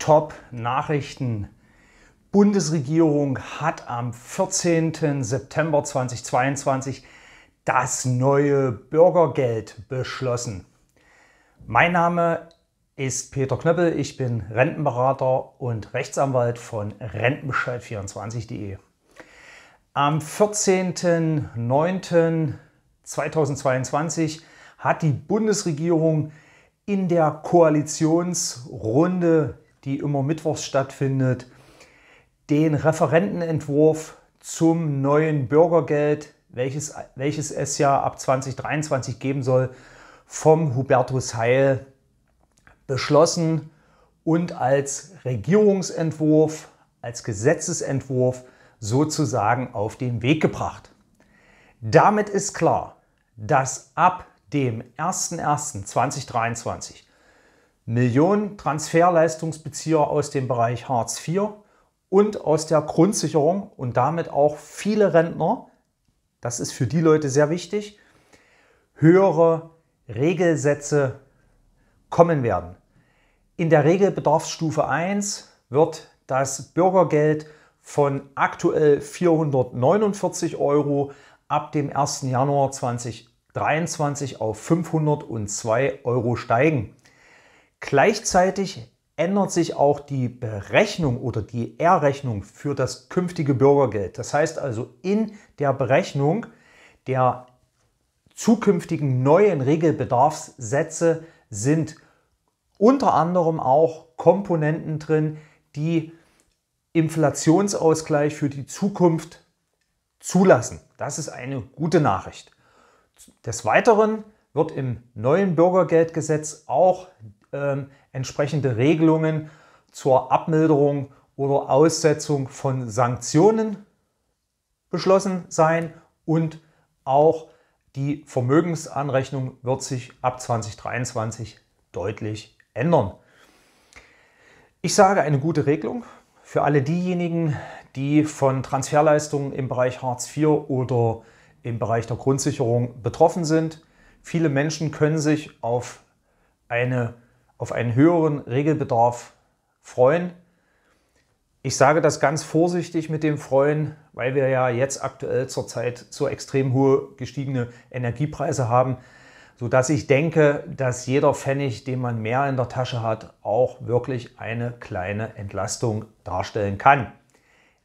Top-Nachrichten. Bundesregierung hat am 14. September 2022 das neue Bürgergeld beschlossen. Mein Name ist Peter Knöppel, ich bin Rentenberater und Rechtsanwalt von Rentenbescheid24.de. Am 14.09.2022 hat die Bundesregierung in der Koalitionsrunde die immer mittwochs stattfindet, den Referentenentwurf zum neuen Bürgergeld, welches, welches es ja ab 2023 geben soll, vom Hubertus Heil beschlossen und als Regierungsentwurf, als Gesetzesentwurf sozusagen auf den Weg gebracht. Damit ist klar, dass ab dem 01.01.2023 Millionen Transferleistungsbezieher aus dem Bereich Hartz IV und aus der Grundsicherung und damit auch viele Rentner, das ist für die Leute sehr wichtig, höhere Regelsätze kommen werden. In der Regelbedarfsstufe 1 wird das Bürgergeld von aktuell 449 Euro ab dem 1. Januar 2023 auf 502 Euro steigen. Gleichzeitig ändert sich auch die Berechnung oder die Errechnung für das künftige Bürgergeld. Das heißt also, in der Berechnung der zukünftigen neuen Regelbedarfssätze sind unter anderem auch Komponenten drin, die Inflationsausgleich für die Zukunft zulassen. Das ist eine gute Nachricht. Des Weiteren wird im neuen Bürgergeldgesetz auch ähm, entsprechende Regelungen zur Abmilderung oder Aussetzung von Sanktionen beschlossen sein und auch die Vermögensanrechnung wird sich ab 2023 deutlich ändern. Ich sage eine gute Regelung für alle diejenigen, die von Transferleistungen im Bereich Hartz IV oder im Bereich der Grundsicherung betroffen sind. Viele Menschen können sich auf eine auf einen höheren Regelbedarf freuen. Ich sage das ganz vorsichtig mit dem Freuen, weil wir ja jetzt aktuell zurzeit so extrem hohe gestiegene Energiepreise haben, sodass ich denke, dass jeder Pfennig, den man mehr in der Tasche hat, auch wirklich eine kleine Entlastung darstellen kann.